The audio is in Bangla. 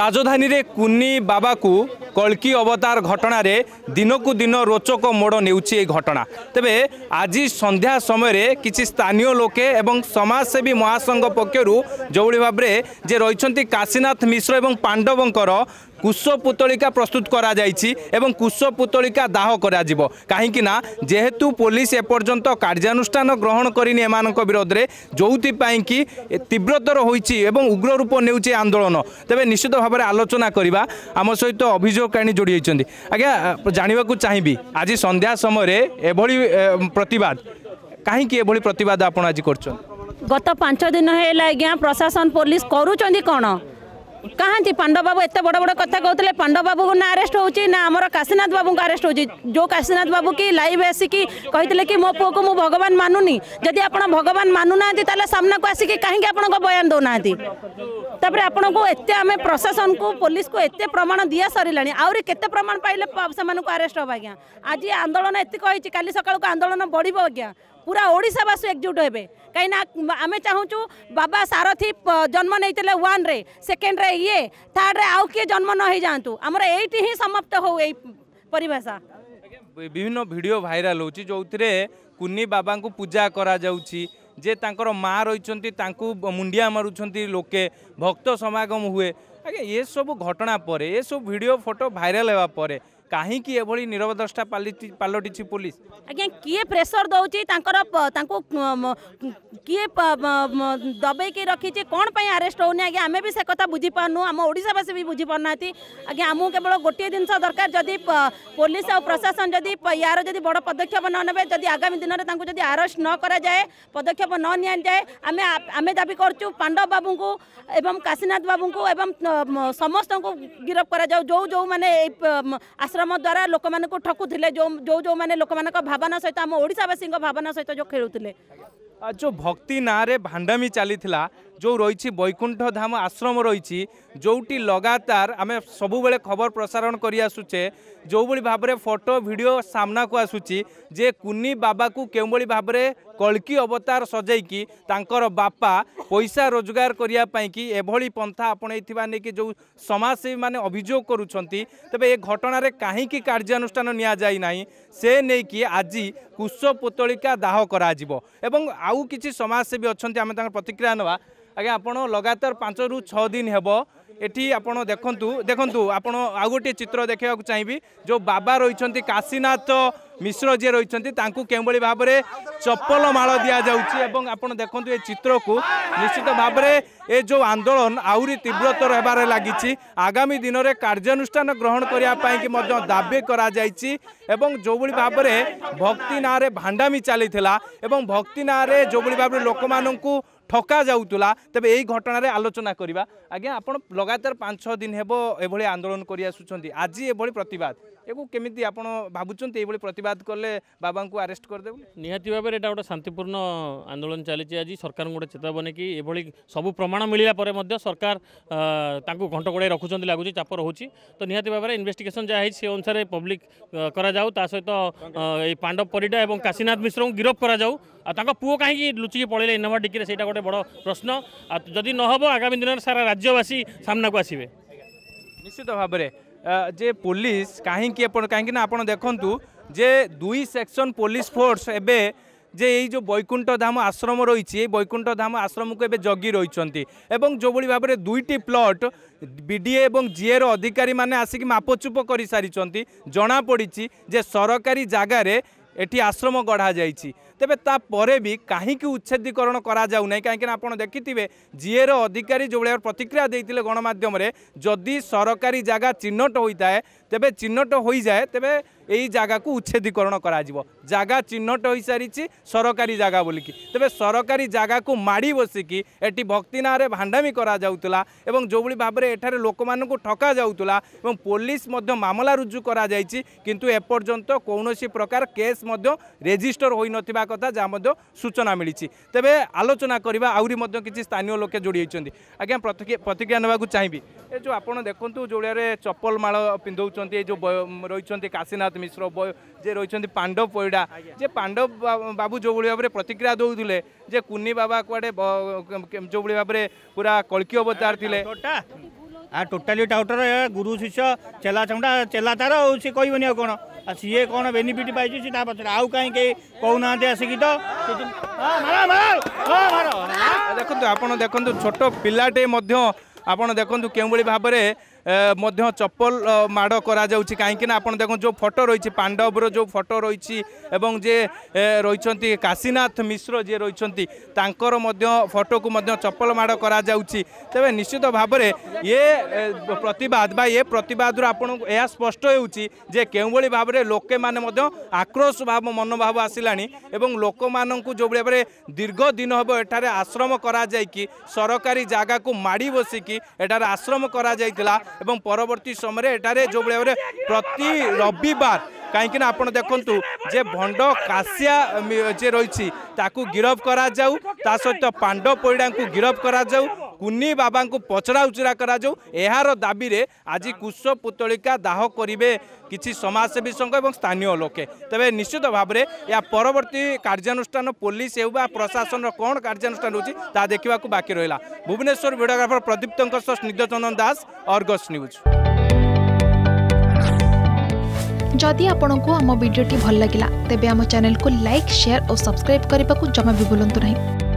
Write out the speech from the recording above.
ରାଜଧାନୀରେ କୁନି ବାବାକୁ কলকি অবতার ঘটনার দিনকু দিন রোচক মোড় নেউছি এই ঘটনা তবে আজ সন্ধ্যা সময় কিছু স্থানীয় লোকে এবং সমাজসেবী মহাসংঘ পক্ষর যেভাবে ভাবে যে রয়েছেন কাশীনাথ মিশ্র এবং পাণ্ডবঙ্কর কুশ পুতলিকা প্রস্তুত করা যাইছি এবং কুশ পুতলিকা দাহ করা যাব কাহিকি না যেহেতু পুলিশ এপর্যন্ত কার্যানুষ্ঠান গ্রহণ করিনি এমানক বিরোধে যৌথিপাই কি তীব্রতর হয়েছি এবং উগ্র রূপ নেউছে আন্দোলন তবে নিশ্চিত ভাবে আলোচনা করা আমার সহ অভিযোগ ଐତିହ୍ୟ କାହାଣୀ ଯୋଡ଼ି ହୋଇଛନ୍ତି ଆଜ୍ଞା ଜାଣିବାକୁ ଚାହିଁବି ଆଜି ସନ୍ଧ୍ୟା ସମୟରେ ଏଭଳି ପ୍ରତିବାଦ କାହିଁକି ଏଭଳି ପ୍ରତିବାଦ ଆପଣ ଆଜି କରୁଛନ୍ତି ଗତ ପାଞ୍ଚ ଦିନ ହେଲା ଆଜ୍ଞା ପ୍ରଶାସନ ପୋଲିସ କରୁଛନ୍ତି କ'ଣ कहाँ पांडव बाबू एत बड़ बड़ कथ कहते पांडव बाबू को ना आरेस्ट ना आमर काशीनाथ बाबू को आरेस्ट हो जो काशीनाथ बाबू की लाइव आसिक कहते कि मो पु को मुझे भगवान मानुनी जदि आप भगवान मानुना सामना को आसिक कहीं आप बयान दौना ତାପରେ ଆପଣଙ୍କୁ प्रशासन को पुलिस को एत प्रमाण दि सर ଆହୁରି କେତେ ପ୍ରମାଣ ପାଇଲେ ସେମାନଙ୍କୁ ଆରେଷ୍ଟ ହେବ ଆଜ୍ଞା ଆଜି ଆନ୍ଦୋଳନ ଏତିକି ହେଇଛି କାଲି ସକାଳକୁ ଆନ୍ଦୋଳନ ବଢ଼ିବ ଆଜ୍ଞା পুরা ওড়িশাবাসী একজুট হবে কিনা আমি চাহুছু বাবা সারথি জন্ম নিয়ে ওয়ান্রে সেকেন্ডরে ইয়ে থার্ডরে আউ কি জন্ম নই যাতে আমার এইটি হি সমাপ্ত হো এই পরিভাষা বিভিন্ন ভিডিও ভাইরাল হচ্ছে যে কুনি বাবা পূজা করা যাচ্ছে যে তাঁর মা রয়েছেন তাঁকু মুন্ডিয়া মারুচ্ছেন লোকে ভক্ত সমাগম হুয়ে আজ্ঞা এসব ঘটনা পরে এসব ভিডিও ফটো ভাইরাল হওয়া পরে कहीं एभली नीरव द्रष्टा पलटि पुलिस आज्ञा किए प्रेसर दौर किए दबेक रखी कौन पर आरेस्ट होमें भी से बुझी पार् आम ओडावासी भी बुझी पार ना आज्ञा आम केवल गोटे जिनस दरकार जदि पुलिस और प्रशासन जदि यार बड़ पदक्षेप न ने आगामी दिन में आरेस्ट न कराए पदक्षेप न निजाए आम आम दाबी करूँ पांडव बाबू को एवं काशीनाथ बाबू को एवं समस्त को गिरफ्त करा जो जो मैंने ଦରମ ଦ୍ୱାରା ଲୋକମାନଙ୍କୁ ଠକୁଥିଲେ ଯେଉଁ ଯେଉଁମାନେ ଲୋକମାନଙ୍କ ଭାବନା ସହିତ ଆମ ଓଡ଼ିଶାବାସୀଙ୍କ ଭାବନା ସହିତ ଯେଉଁ ଖେଳୁଥିଲେ जो भक्ति नाँरे भाण्डामी चाहिँ जो रहि वैकुण्ठ धाम आश्रम रहि जोटि लगातार आमे सबुबे खबर प्रसारण गरिआसुछे जोभरि भावना फटो भिडियो सामनाको आसुची जे कुनि बाबाको केही भावना କଳକି ଅବତାର ସଜେଇକି ତାଙ୍କର ବାପା ପଇସା ରୋଜଗାର କରିବା ପାଇଁକି ଏଭଳି ପନ୍ଥା ଆପଣେଇଥିବା ନେଇକି ଯେଉଁ ସମାଜସେବୀମାନେ ଅଭିଯୋଗ କରୁଛନ୍ତି ତେବେ ଏ ଘଟଣାରେ କାହିଁକି କାର୍ଯ୍ୟାନୁଷ୍ଠାନ ନିଆଯାଇ ନାହିଁ ସେ ନେଇକି ଆଜି କୁଶ ପୁତଳିକା ଦାହ କରାଯିବ ଏବଂ आउँ कि समसेवी अहिले आम त प्रतिक्रिया ना लगातार पाँच रु छ এটি আপনার দেখুন দেখুন আপনার আউ গোটি চিত্র দেখা চাইবি যে বাবা রয়েছেন কাশীনাথ মিশ্র যে রয়েছেন তাঁকু কেউভাবে ভাবে চপল মাল দিয়া যাচ্ছে এবং আপনার দেখুন এই চিত্রকু নিশ্চিত ভাবে এ যে আন্দোলন আহরি তীব্রতর হবার লাগিছি আগামী দিনের কার্যানুষ্ঠান গ্রহণ করা দাবি করা যাইছি এবং যেভাবে ভাবে ভক্তি না ভাণ্ডামি চাল এবং ভক্তি না যেভাবে ভাবে লোক ঠকা যাওয়া তবে এই ঘটনার আলোচনা করা আজ্ঞা আপনার লগাতার পাঁচ ছ দিন হব এভাবে আন্দোলন করে আসুচার আজ এভাবে প্রতবাদ একু কেমিতি আপনার ভাবুচ্ছেন এইভাবে প্রতবাদ কলে বাবা আরেস্ট করেদেব নিহতি ভাবে এটা গোটে শান্তিপূর্ণ আন্দোলন চালছে আজ সরকার গোটে চেতাবনী কি এভাবে সবু প্রমাণ মিলিলা পরে সরকার তাঁকু ঘণ্ট গোড়াই রাখুন লাগুছে চাপ রয়েছে তো নিহতি ভাবে ইনভেস্টিগেসন যা হয়েছে সে অনুসারে পব্লিক করা যাও তা সহ এই পাণ্ডব পরিডা এবং কাশীনাথ মিশ্র গিরফ করা যাও আর তাঁর পুয় কাহি লুচিকি পড়াইলে ইনোভা ডিকি সেইটা গোটে বড় প্রশ্ন যদি নহব আগামী দিনের সারা রাজ্যবাসী সামনাকু আসবে নিশ্চিত ভাবে যে পুলিশ কাহিকি কাহিঁকি না আপনার দেখুন যে দুই সেকশন পুলিশ ফোর্স এবে যে এই যে বৈকুণ্ঠ ধাম আশ্রম রয়েছে এই বৈকুণ্ঠ ধাম আশ্রমকে এবে জগি রয়েছেন এবং যেভাবে ভাবে দুইটি প্লট বিডিএ এবং জিএর অধিকারী মানে আসিকি মাপচুপ করে সারি জনাপড়ি যে সরকারি জায়গায় এটি আশ্রম গড়া যাই তবে তাপরে বি কী উচ্ছেদীকরণ করা যাও না কিনা আপনার দেখিথে জিএর অধিকারী যেভাবে প্রতিক্রিয়া দিয়ে গণমাধ্যমে যদি সরকারি জায়গা চিহ্নট হয়ে থাকে তেমন চিহ্নট হয়ে যায় তবে এই জায়গাকে উচ্ছেদীকরণ করা যাব জায়গা চিহ্নট হয়ে সরকারি জায়গা বলিকি তবে সরকারি জায়গাকে মাড়ি বসিকি এটি ভক্তি নাঁরে ভাণ্ডামি করা যাওয়া এবং যেভাবে ভাবে এখানে লোক মানুষ ঠকা যাওয়া এবং পুলিশ মধ্যে মামলা রুজু করা যাই কিন্তু এপর্যন্ত কৌশি প্রকার কেস মধ্যে রেজিষ্টর হয়ে নথিবা কথা যা মধ্যে সূচনা মিছি তবে আলোচনা করা আহরি কিছু স্থানীয় লোকে যোড়িয়েছেন আজ্ঞা প্রতিক্রিয়া নেওয়া চাইবি এ যে আপনার দেখুন যেভাবে চপল মাল পিঁধাউছেন এই যে রয়েছেন কাশীনাথ ଜଗନ୍ନାଥ ମିଶ୍ର ଯେ ରହିଛନ୍ତି ପାଣ୍ଡବ ପରିଡ଼ା ଯେ ପାଣ୍ଡବ ବାବୁ ଯେଉଁଭଳି ଭାବରେ ପ୍ରତିକ୍ରିୟା ଦେଉଥିଲେ ଯେ କୁନି ବାବା କୁଆଡ଼େ ଯେଉଁଭଳି ଭାବରେ ପୁରା କଳକି ଅବତାର ଥିଲେ ଆଉ ଟୋଟାଲି ଟାଉଟର ଗୁରୁ ଶିଷ୍ୟ ଚେଲା ଚମଡ଼ା ଚେଲା ତାର ଆଉ ସେ କହିବନି ଆଉ କ'ଣ ଆଉ ସିଏ କ'ଣ ବେନିଫିଟ୍ ପାଇଛି ସେ ତା ପଛରେ ଆଉ କାହିଁ କେହି କହୁନାହାନ୍ତି ଆସିକି ତ ଦେଖନ୍ତୁ ଆପଣ ଦେଖନ୍ତୁ ଛୋଟ ପିଲାଟେ ମଧ୍ୟ ଆପଣ ଦେଖନ୍ତୁ କେଉଁଭଳି ଭାବରେ ମଧ୍ୟ ଚପଲ ମାଡ଼ କରାଯାଉଛି କାହିଁକିନା ଆପଣ ଦେଖନ୍ତୁ ଯେଉଁ ଫଟୋ ରହିଛି ପାଣ୍ଡବର ଯେଉଁ ଫଟୋ ରହିଛି ଏବଂ ଯିଏ ରହିଛନ୍ତି କାଶୀନାଥ ମିଶ୍ର ଯିଏ ରହିଛନ୍ତି ତାଙ୍କର ମଧ୍ୟ ଫଟୋକୁ ମଧ୍ୟ ଚପଲ ମାଡ଼ କରାଯାଉଛି ତେବେ ନିଶ୍ଚିତ ଭାବରେ ଏ ପ୍ରତିବାଦ ବା ଏ ପ୍ରତିବାଦରୁ ଆପଣଙ୍କୁ ଏହା ସ୍ପଷ୍ଟ ହେଉଛି ଯେ କେଉଁଭଳି ଭାବରେ ଲୋକମାନେ ମଧ୍ୟ ଆକ୍ରୋଶ ଭାବ ମନୋଭାବ ଆସିଲାଣି ଏବଂ ଲୋକମାନଙ୍କୁ ଯେଉଁଭଳି ଭାବରେ ଦୀର୍ଘ ଦିନ ହେବ ଏଠାରେ ଆଶ୍ରମ କରାଯାଇକି ସରକାରୀ ଜାଗାକୁ ମାଡ଼ି ବସିକି ଏଠାରେ ଆଶ୍ରମ କରାଯାଇଥିଲା এবং পরবর্তী সময়ে এটারে যে ভাবে প্রতি রবিবার কাইকি না আপনার দেখুন যে ভণ্ড কাশিয়া যে রয়েছে তাকে গিরফ করা যাও তা সহ পাণ্ডব পরিডা গিরফ করা যাও କୁନି ବାବାଙ୍କୁ ପଚରାଉଚରା କରାଯାଉ ଏହାର ଦାବିରେ ଆଜି କୁଶ ପୁତଳିକା ଦାହ କରିବେ କିଛି ସମାଜସେବୀ ସଂଘ ଏବଂ ସ୍ଥାନୀୟ ଲୋକେ ତେବେ ନିଶ୍ଚିତ ଭାବରେ ଏହା ପରବର୍ତ୍ତୀ କାର୍ଯ୍ୟାନୁଷ୍ଠାନ ପୋଲିସ ହେଉ ବା ପ୍ରଶାସନର କ'ଣ କାର୍ଯ୍ୟାନୁଷ୍ଠାନ ରହୁଛି ତାହା ଦେଖିବାକୁ ବାକି ରହିଲା ଭୁବନେଶ୍ୱର ଭିଡ଼ିଓଗ୍ରାଫର ପ୍ରଦୀପ୍ତଙ୍କ ସହ ସ୍ନିଗ୍ଧଚନ୍ଦନ ଦାସ ଅର୍ଗସ୍ ନ୍ୟୁଜ୍ ଯଦି ଆପଣଙ୍କୁ ଆମ ଭିଡ଼ିଓଟି ଭଲ ଲାଗିଲା ତେବେ ଆମ ଚ୍ୟାନେଲକୁ ଲାଇକ୍ ସେୟାର ଓ ସବସ୍କ୍ରାଇବ୍ କରିବାକୁ ଜମା ବି ଭୁଲନ୍ତୁ ନାହିଁ